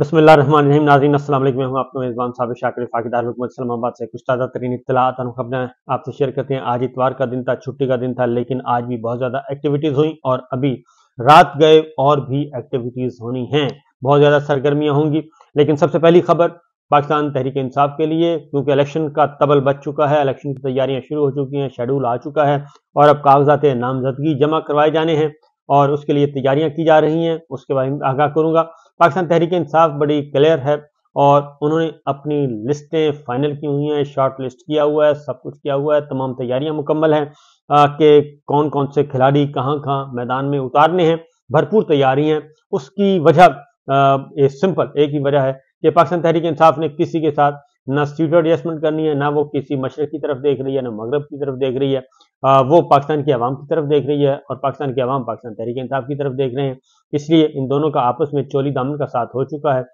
बसमिल नाजीन असल मैं हूं आपका मेज़बान साबिर शाकिर फ़ाकिदार इस्लामाबाद से कुछ ताज़ा तरीन इतलात और खबरें आपसे शेयर करते हैं आज इतवार का दिन था छुट्टी का दिन था लेकिन आज भी बहुत ज़्यादा एक्टिविटीज़ हुई और अभी रात गए और भी एक्टिविटीज़ होनी हैं बहुत ज़्यादा सरगर्मियाँ होंगी लेकिन सबसे पहली खबर पाकिस्तान तहरीक इंसाफ के लिए क्योंकि इलेक्शन का तबल बच चुका है इलेक्शन की तैयारियाँ शुरू हो चुकी हैं शेड्यूल आ चुका है और अब कागजात नामजदगी जमा करवाए जाने हैं और उसके लिए तैयारियां की जा रही हैं उसके बारे में आगाह करूंगा पाकिस्तान तहरीक इंसाफ बड़ी क्लियर है और उन्होंने अपनी लिस्टें फाइनल की हुई हैं शॉर्ट लिस्ट किया हुआ है सब कुछ किया हुआ है तमाम तैयारियां मुकम्मल हैं कि कौन कौन से खिलाड़ी कहाँ कहाँ मैदान में उतारने हैं भरपूर तैयारी हैं उसकी वजह सिंपल एक ही वजह है कि पाकिस्तान तहरीक इंसाफ ने किसी के साथ ना सीट एडजस्टमेंट करनी है ना वो किसी मशरक की तरफ देख रही है ना मगरब की तरफ देख रही है वो पाकिस्तान की आवाम की तरफ देख रही है और पाकिस्तान की आवाम पाकिस्तान तहरीक इंसाफ की तरफ देख रहे हैं इसलिए इन दोनों का आपस में चोली दामन का साथ हो चुका है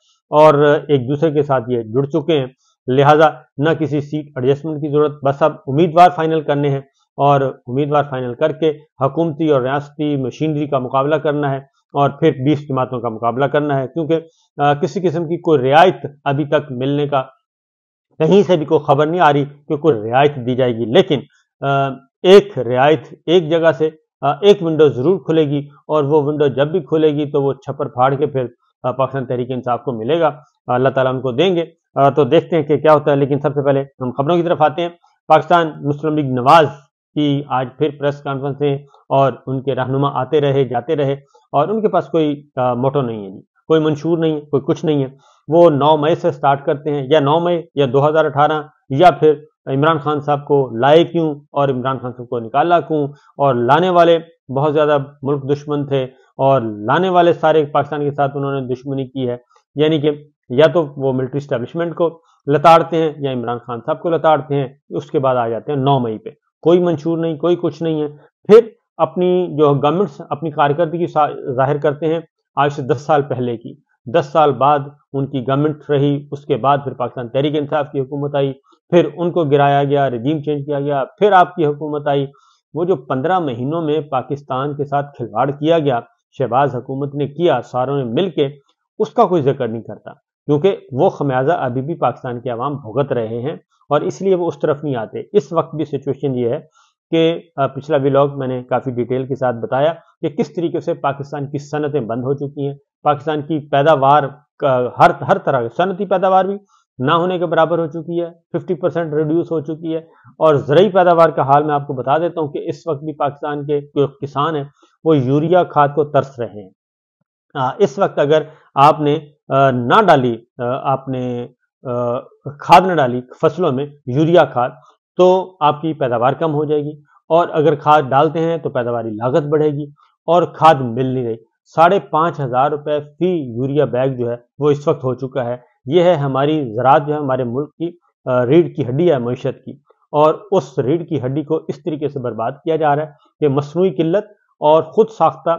और एक दूसरे के साथ ये जुड़ चुके हैं लिहाजा न किसी सीट एडजस्टमेंट की जरूरत बस अब उम्मीदवार फाइनल करने हैं और उम्मीदवार फाइनल करके हकूमती और रियासती मशीनरी का मुकाबला करना है और फिर बीस जमातों का मुकाबला करना है क्योंकि किसी किस्म की कोई रियायत अभी तक मिलने का कहीं से भी कोई खबर नहीं आ रही कि कोई रियायत दी जाएगी लेकिन एक रियायत एक जगह से एक विंडो ज़रूर खुलेगी और वो विंडो जब भी खुलेगी तो वो छप्पर फाड़ के फिर पाकिस्तान तहरीक इंसाफ को मिलेगा अल्लाह ताला उनको देंगे तो देखते हैं कि क्या होता है लेकिन सबसे पहले हम खबरों की तरफ आते हैं पाकिस्तान मुस्लिम लीग नवाज की आज फिर प्रेस कॉन्फ्रेंस है और उनके रहनुमा आते रहे जाते रहे और उनके पास कोई मोटो नहीं है जी कोई मंशूर नहीं है कोई कुछ नहीं है वो 9 मई से स्टार्ट करते हैं या 9 मई या 2018 या फिर इमरान खान साहब को लाए क्यों और इमरान खान साहब को निकाला क्यों और लाने वाले बहुत ज़्यादा मुल्क दुश्मन थे और लाने वाले सारे पाकिस्तान के साथ उन्होंने दुश्मनी की है यानी कि या तो वो मिलिट्री स्टैब्लिशमेंट को लताड़ते हैं या इमरान खान साहब को लताड़ते हैं उसके बाद आ जाते हैं नौ मई पे कोई मंशूर नहीं कोई कुछ नहीं है फिर अपनी जो गवर्नमेंट्स अपनी कारकर्दगी जाहिर करते हैं आज से दस साल पहले की दस साल बाद उनकी गवर्नमेंट रही उसके बाद फिर पाकिस्तान तहरीक इंसाफ की हुकूमत आई फिर उनको गिराया गया रिजीम चेंज किया गया फिर आपकी हुकूमत आई वो जो पंद्रह महीनों में पाकिस्तान के साथ खिलवाड़ किया गया शहबाज हुकूमत ने किया सारों ने मिल के उसका कोई जिक्र नहीं करता क्योंकि वो खमियाजा अभी भी पाकिस्तान के आवाम भुगत रहे हैं और इसलिए वो उस तरफ नहीं आते इस वक्त भी सिचुएशन ये है कि पिछला व्लॉग मैंने काफ़ी डिटेल के साथ बताया कि किस तरीके से पाकिस्तान की सनतें बंद हो चुकी हैं पाकिस्तान की पैदावार हर हर तरह सनती पैदावार भी ना होने के बराबर हो चुकी है 50 परसेंट रिड्यूस हो चुकी है और ज़रूरी पैदावार का हाल मैं आपको बता देता हूँ कि इस वक्त भी पाकिस्तान के जो किसान हैं वो यूरिया खाद को तरस रहे हैं इस वक्त अगर आपने ना डाली आपने खाद ना डाली फसलों में यूरिया खाद तो आपकी पैदावार कम हो जाएगी और अगर खाद डालते हैं तो पैदावार लागत बढ़ेगी और खाद मिल नहीं रही साढ़े पाँच हजार रुपये फी यूरिया बैग जो है वो इस वक्त हो चुका है ये है हमारी ज़रात जो है हमारे मुल्क की रीढ़ की हड्डी है मीशत की और उस रीढ़ की हड्डी को इस तरीके से बर्बाद किया जा रहा है कि मसनू किल्लत और ख़ुद साख्ता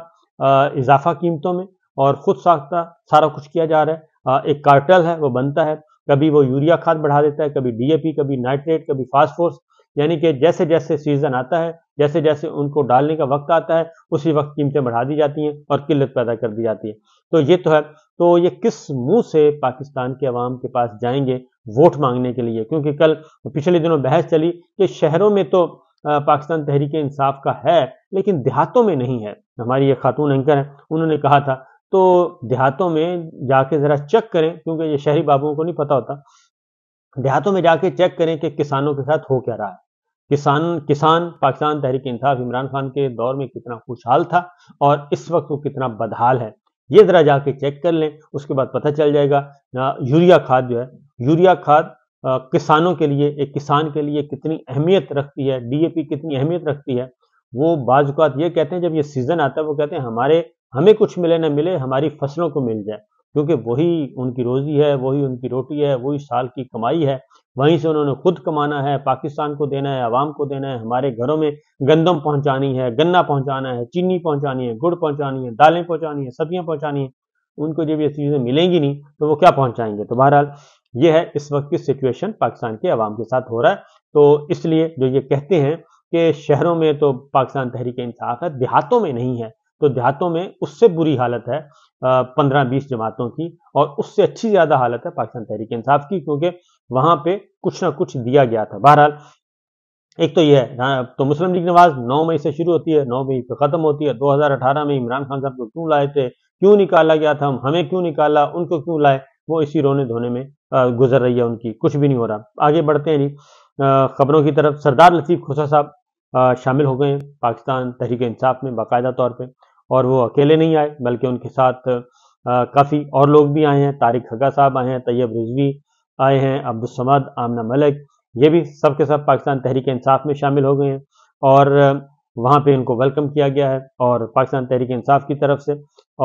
इजाफा कीमतों में और ख़ुद साख्ता सारा कुछ किया जा रहा है एक कार्टल है वो बनता है कभी वो यूरिया खाद बढ़ा देता है कभी डी कभी नाइट्रेट कभी फास्फोर्स यानी कि जैसे जैसे सीज़न आता है जैसे जैसे उनको डालने का वक्त आता है उसी वक्त कीमतें बढ़ा दी जाती हैं और किल्लत पैदा कर दी जाती है तो ये तो है तो ये किस मुंह से पाकिस्तान के अवाम के पास जाएंगे वोट मांगने के लिए क्योंकि कल पिछले दिनों बहस चली कि शहरों में तो पाकिस्तान तहरीक इंसाफ का है लेकिन देहातों में नहीं है हमारी ये खातून एंकर हैं उन्होंने कहा था तो देहातों में जाके ज़रा चेक करें क्योंकि ये शहरी बाबुओं को नहीं पता होता देहातों में जाके चेक करें कि किसानों के साथ हो क्या रहा है किसान किसान पाकिस्तान तहरीक इंसाफ इमरान खान के दौर में कितना खुशहाल था और इस वक्त वो कितना बदहाल है ये ज़रा जाके चेक कर लें उसके बाद पता चल जाएगा यूरिया खाद जो है यूरिया खाद किसानों के लिए एक किसान के लिए कितनी अहमियत रखती है डीएपी कितनी अहमियत रखती है वो बाजुकात ये कहते हैं जब ये सीज़न आता है वो कहते हैं हमारे हमें कुछ मिले ना मिले हमारी फसलों को मिल जाए क्योंकि वही उनकी रोज़ी है वही उनकी रोटी है वही साल की कमाई है वहीं से उन्होंने खुद कमाना है पाकिस्तान को देना है आवाम को देना है हमारे घरों में गंदम पहुंचानी है गन्ना पहुंचाना है चीनी पहुंचानी है गुड़ पहुंचानी है दालें पहुंचानी है सब्जियां पहुंचानी है उनको जब ये चीज़ें मिलेंगी नहीं तो वो क्या पहुंचाएंगे तो बहरहाल ये है इस वक्त की सिचुएशन पाकिस्तान के आवाम के साथ हो रहा है तो इसलिए जो ये कहते हैं कि शहरों में तो पाकिस्तान तहरीक इंसाफ है देहातों में नहीं है तो देहातों में उससे बुरी हालत है पंद्रह बीस जमातों की और उससे अच्छी ज़्यादा हालत है पाकिस्तान तहरीक इंसाफ की क्योंकि वहां पे कुछ ना कुछ दिया गया था बहरहाल एक तो यह है तो मुस्लिम लीग नवाज 9 मई से शुरू होती है 9 मई पे खत्म होती है 2018 में इमरान खान साहब को क्यों लाए थे क्यों निकाला गया था हमें क्यों निकाला उनको क्यों लाए वो इसी रोने धोने में गुजर रही है उनकी कुछ भी नहीं हो रहा आगे बढ़ते हैं जी खबरों की तरफ सरदार लतीफ खुसा साहब शामिल हो गए पाकिस्तान तहरीक इंसाफ में बाकायदा तौर पर और वो अकेले नहीं आए बल्कि उनके साथ काफ़ी और लोग भी आए हैं तारिक हका साहब आए हैं तैयब रिजवी आए हैं अब्दुलसमद आमना मलिक ये भी सब के सब पाकिस्तान तहरीक इंसाफ में शामिल हो गए हैं और वहाँ पे इनको वेलकम किया गया है और पाकिस्तान तहरीक इंसाफ की तरफ से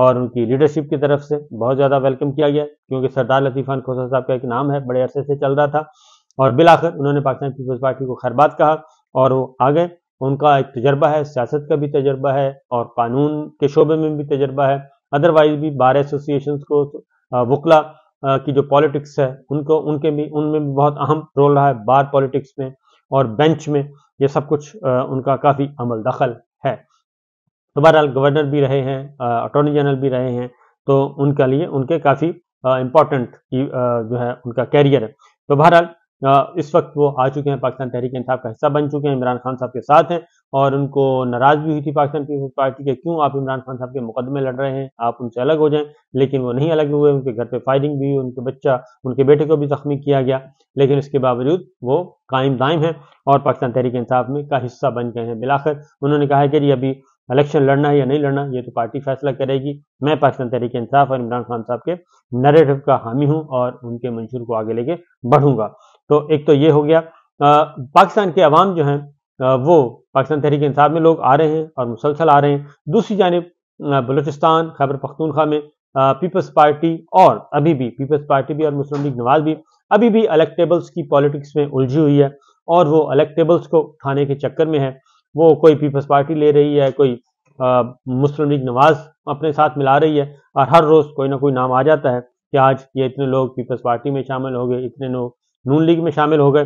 और उनकी लीडरशिप की तरफ से बहुत ज़्यादा वेलकम किया गया क्योंकि सरदार लतीफान खोसा साहब का एक नाम है बड़े अरसे से चल रहा था और बिलाखिर उन्होंने पाकिस्तान पीपल्स पार्टी को खैरबाद कहा और वो आ गए उनका एक तजर्बा है सियासत का भी तजर्बा है और कानून के शोबे में भी तजर्बा है अदरवाइज भी बार एसोसिएशन को वकला की जो पॉलिटिक्स है उनको उनके भी उनमें भी बहुत अहम रोल रहा है बार पॉलिटिक्स में और बेंच में ये सब कुछ उनका काफ़ी अमल दखल है तो बहरहाल गवर्नर भी रहे हैं अटॉर्नी जनरल भी रहे हैं तो उनके लिए उनके काफ़ी इम्पोर्टेंट जो है उनका कैरियर है तो बहरहाल इस वक्त वो आ चुके हैं पाकिस्तान तहरीक इंसाफ का हिस्सा बन चुके हैं इमरान खान साहब के साथ हैं और उनको नाराज भी हुई थी पाकिस्तान पीपल्स पार्टी के क्यों आप इमरान खान साहब के मुकदमे लड़ रहे हैं आप उनसे अलग हो जाएं लेकिन वो नहीं अलग हुए उनके घर पे फायरिंग भी हुई उनके बच्चा उनके बेटे को भी जख्मी किया गया लेकिन इसके बावजूद वो कायम दायम है और पाकिस्तान तहरीक इंसाफ में का हिस्सा बन गए हैं बिलाखिर उन्होंने कहा है कि अभी इलेक्शन लड़ना है या नहीं लड़ना ये तो पार्टी फैसला करेगी मैं पाकिस्तान तहरीक इंसाफ और इमरान खान साहब के नरेटिव का हामी हूँ और उनके मंशूर को आगे लेके बढ़ूंगा तो एक तो ये हो गया पाकिस्तान के अवाम जो हैं वो पाकिस्तान तहरीक इंसाफ में लोग आ रहे हैं और मुसलसल आ रहे हैं दूसरी जानब बलूचिस्तान खैबर पख्तूनखा में पीपल्स पार्टी और अभी भी पीपल्स पार्टी भी और मुस्लिम लीग नवाज भी अभी भी अलेक्टेबल्स की पॉलिटिक्स में उलझी हुई है और वो अलेक्टेबल्स को उठाने के चक्कर में है वो कोई पीपल्स पार्टी ले रही है कोई मुस्लिम लीग नवाज अपने साथ मिला रही है और हर रोज़ कोई ना कोई नाम आ जाता है कि आज ये इतने लोग पीपल्स पार्टी में शामिल हो गए इतने लोग नून लीग में शामिल हो गए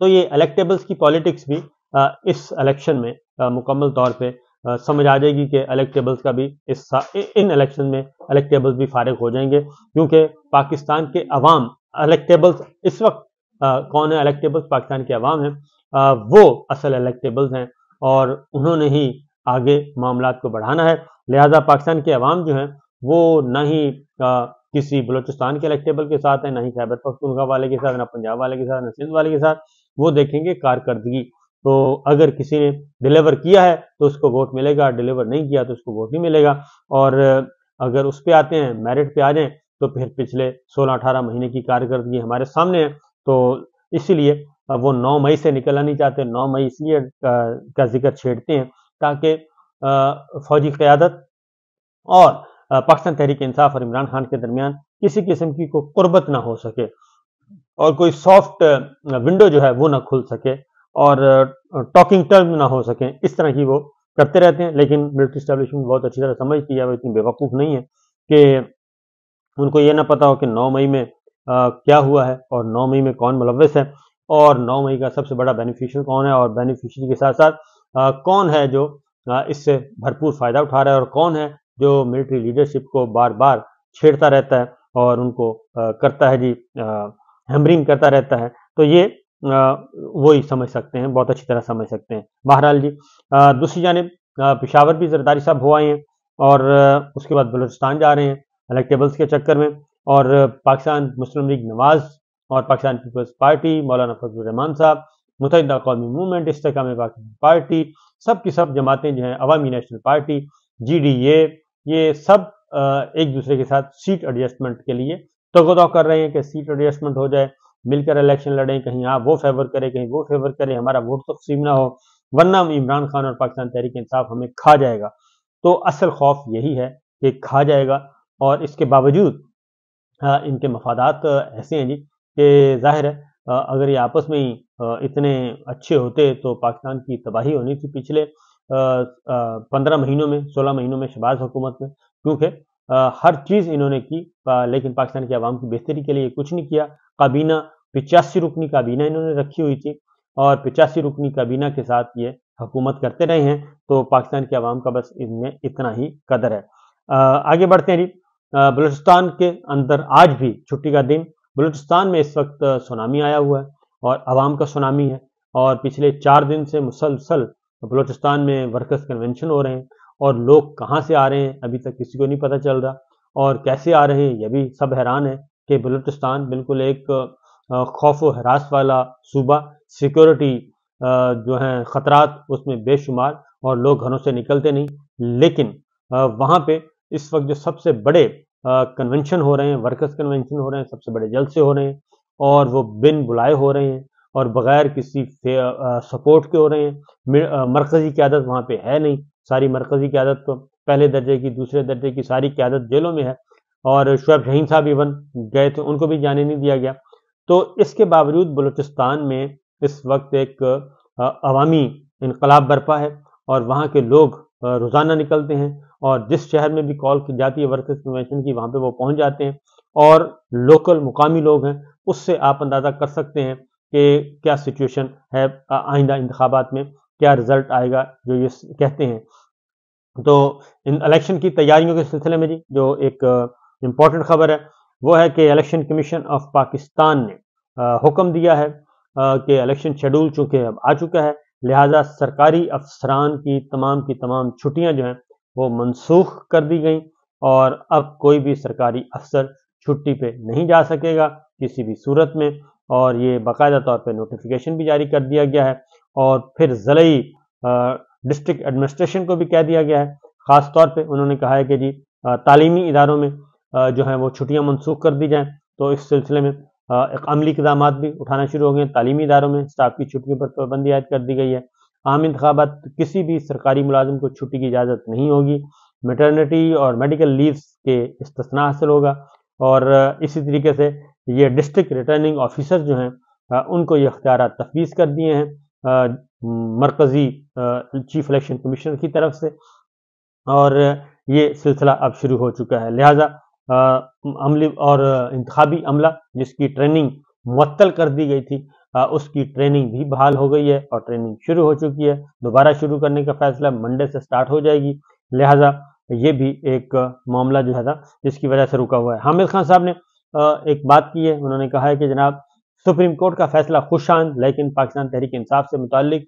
तो ये इलेक्टेबल्स की पॉलिटिक्स भी इस इलेक्शन में मुकम्मल तौर पर समझ आ जाएगी कि इलेक्टेबल्स का भी इस इन इलेक्शन में इलेक्टेबल्स भी फारग हो जाएंगे क्योंकि पाकिस्तान के अवाम इलेक्टेबल्स इस वक्त कौन है इलेक्टेबल्स पाकिस्तान के अवाम हैं वो असल इलेक्टेबल्स हैं और उन्होंने ही आगे मामला को बढ़ाना है लिहाजा पाकिस्तान के अवाम जो हैं वो ना ही किसी बलोचिस्तान के इलेक्टेबल के साथ है ना ही खैबर पख्तूनखा वाले के साथ ना पंजाब वाले के साथ ना सिंध वाले के साथ वो देखेंगे कारकर्दगी तो अगर किसी ने डिलीवर किया है तो उसको वोट मिलेगा डिलीवर नहीं किया तो उसको वोट नहीं मिलेगा और अगर उस पर आते हैं मेरिट पे आ जाए तो फिर पिछले 16-18 महीने की कारकर्दगी हमारे सामने है तो इसीलिए वो 9 मई से निकलना नहीं चाहते 9 मई इसलिए का जिक्र छेड़ते हैं ताकि फौजी क्यादत और पाकिस्तान तहरीक इंसाफ और इमरान खान के दरमियान किसी किस्म की कोई कुर्बत ना हो सके और कोई सॉफ्ट विंडो जो है वो ना खुल सके और टॉकिंग टर्म ना हो सके इस तरह की वो करते रहते हैं लेकिन मिलिट्री स्टैब्लिशमेंट बहुत अच्छी तरह समझती है वो इतनी बेवकूफ़ नहीं है कि उनको ये ना पता हो कि नौ मई में आ, क्या हुआ है और नौ मई में कौन मुलवस है और नौ मई का सबसे बड़ा बेनिफिशियल कौन है और बेनिफिशरी के साथ साथ आ, कौन है जो इससे भरपूर फ़ायदा उठा रहा है और कौन है जो मिलिट्री लीडरशिप को बार बार छेड़ता रहता है और उनको करता है जी हैमरिंग करता रहता है तो ये वो ही समझ सकते हैं बहुत अच्छी तरह समझ सकते हैं बहरहाल जी दूसरी जानब पिशावर भी जरदारी साहब हो आए हैं और उसके बाद बलूचिस्तान जा रहे हैं इलेक्टेबल्स के चक्कर में और पाकिस्तान मुस्लिम लीग नवाज और पाकिस्तान पीपल्स पार्टी मौलाना रहमान साहब मुतहद कौमी मूवमेंट इस्तेकाम पार्टी सब की सब जमातें जो हैं Awami national party G D A ये सब एक दूसरे के साथ सीट एडजस्टमेंट के लिए तो कर रहे हैं कि सीट एडजस्टमेंट हो जाए मिलकर इलेक्शन लड़ें कहीं हाँ वो फेवर करें कहीं वो फेवर करें हमारा वोट तकसीम ना हो वरना हम इमरान खान और पाकिस्तान तहरीक इंसाफ हमें खा जाएगा तो असल खौफ यही है कि खा जाएगा और इसके बावजूद इनके मफादात ऐसे हैं जी कि जाहिर है अगर ये आपस में ही इतने अच्छे होते तो पाकिस्तान की तबाही होनी थी पिछले पंद्रह महीनों में सोलह महीनों में शबाज हुकूमत में क्योंकि हर चीज़ इन्होंने की आ, लेकिन पाकिस्तान की आवाम की बेहतरी के लिए कुछ नहीं किया काबीना पिचासी रुकनी काबीना इन्होंने रखी हुई थी और पिचासी रुकनी काबीना के साथ ये हुकूमत करते रहे हैं तो पाकिस्तान की आवाम का बस इनमें इतना ही कदर है आ, आगे बढ़ते हैं जी बलूचिस्तान के अंदर आज भी छुट्टी का दिन बलूचिस्तान में इस वक्त सुनामी आया हुआ है और आवाम का सुनामी है और पिछले चार दिन से मुसलसल बलोचिस्तान में वर्कर्स कन्वेंशन हो रहे हैं और लोग कहाँ से आ रहे हैं अभी तक किसी को नहीं पता चल रहा और कैसे आ रहे हैं यह भी सब हैरान है कि बलोचिस्तान बिल्कुल एक खौफ व हरास वाला सूबा सिक्योरिटी जो है ख़तरात उसमें बेशुमार और लोग घरों से निकलते नहीं लेकिन वहाँ पे इस वक्त जो सबसे बड़े कन्वेंशन हो रहे हैं वर्कर्स कन्वेंशन हो रहे हैं सबसे बड़े जलसे हो रहे हैं और वो बिन बुलाए हो रहे हैं और बग़ैर किसी सपोर्ट के हो रहे हैं मरकज़ी क्यादत वहाँ पर है नहीं सारी मरकज़ी क्यादत तो पहले दर्जे की दूसरे दर्जे की सारी क्यादत जेलों में है और शुब शहीन साहब इवन गए थे उनको भी जाने नहीं दिया गया तो इसके बावजूद बलूचिस्तान में इस वक्त एक अवामी इनकलाब बरपा है और वहाँ के लोग रोज़ाना निकलते हैं और जिस शहर में भी कॉल की जाती है वर्कर्स कन्वेंशन की वहाँ पे वो पहुँच जाते हैं और लोकल मुकामी लोग हैं उससे आप अंदाज़ा कर सकते हैं कि क्या सिचुएशन है आइंदा इंतबात में क्या रिजल्ट आएगा जो ये कहते हैं तो इन इलेक्शन की तैयारियों के सिलसिले में जी जो एक इम्पॉर्टेंट खबर है वो है कि इलेक्शन कमीशन ऑफ पाकिस्तान ने हुक्म दिया है कि इलेक्शन शेड्यूल चूँकि अब आ चुका है लिहाजा सरकारी अफसरान की तमाम की तमाम छुट्टियाँ जो हैं वो मनसूख कर दी गई और अब कोई भी सरकारी अफसर छुट्टी पे नहीं जा सकेगा किसी भी सूरत में और ये बाकायदा तौर पर नोटिफिकेशन भी जारी कर दिया गया है और फिर ज़लई डिस्ट्रिक्ट एडमिनिस्ट्रेशन को भी कह दिया गया है ख़ास तौर पे उन्होंने कहा है कि जी तालीमी इदारों में जो है वो छुट्टियाँ मनसूख कर दी जाएँ तो इस सिलसिले में एक अमली इकदाम भी उठाना शुरू हो गए तालीमी इदारों में स्टाफ की छुट्टियों पर पाबंदी आयद कर दी गई है आम इंतबात किसी भी सरकारी मुलाजम को छुट्टी की इजाज़त नहीं होगी मेटर्निटी और मेडिकल लीव्स के इस्तना हासिल होगा और इसी तरीके से ये डिस्ट्रिक्ट रिटर्निंग ऑफिसर जो हैं उनको ये अख्तियार तफवीज़ कर दिए हैं मरकज़ी चीफ इलेक्शन कमीशनर की तरफ से और ये सिलसिला अब शुरू हो चुका है लिहाजा अमली और इंतबी अमला जिसकी ट्रेनिंग मअतल कर दी गई थी आ, उसकी ट्रेनिंग भी बहाल हो गई है और ट्रेनिंग शुरू हो चुकी है दोबारा शुरू करने का फैसला मंडे से स्टार्ट हो जाएगी लिहाजा ये भी एक मामला जो है ना जिसकी वजह से रुका हुआ है हामिद खान साहब ने एक बात की है उन्होंने कहा है कि जनाब सुप्रीम कोर्ट का फैसला खुशान लेकिन पाकिस्तान तहरीक इंसाफ से मुतल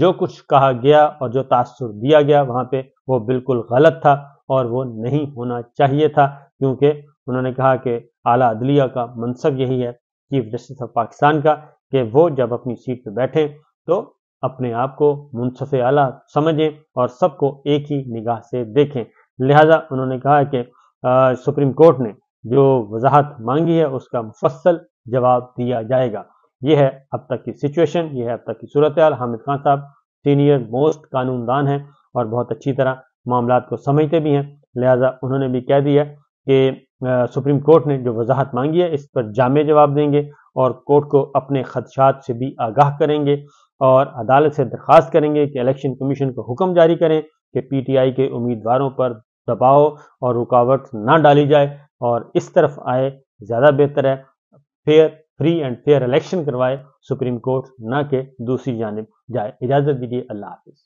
जो कुछ कहा गया और जो तासर दिया गया वहाँ पे वो बिल्कुल गलत था और वो नहीं होना चाहिए था क्योंकि उन्होंने कहा कि आला अदलिया का मनसब यही है चीफ जस्टिस ऑफ पाकिस्तान का कि वो जब अपनी सीट पर बैठें तो अपने आप को मुनसफ आला समझें और सबको एक ही निगाह से देखें लिहाजा उन्होंने कहा कि आ, सुप्रीम कोर्ट ने जो वजाहत मांगी है उसका मुफसल जवाब दिया जाएगा यह है अब तक की सिचुएशन यह है अब तक की सूरत हामिद खान साहब सीनियर मोस्ट कानूनदान हैं और बहुत अच्छी तरह मामला को समझते भी हैं लिहाजा उन्होंने भी कह दिया कि सुप्रीम कोर्ट ने जो वजाहत मांगी है इस पर जाम जवाब देंगे और कोर्ट को अपने खदशात से भी आगाह करेंगे और अदालत से दरख्वास्त करेंगे कि इलेक्शन कमीशन को हुक्म जारी करें कि पीटीआई के उम्मीदवारों पर दबाव और रुकावट ना डाली जाए और इस तरफ आए ज़्यादा बेहतर है fair free and fair election करवाए सुप्रीम कोर्ट ना के दूसरी जानब जाए इजाज़त दीजिए अल्लाह हाफिज़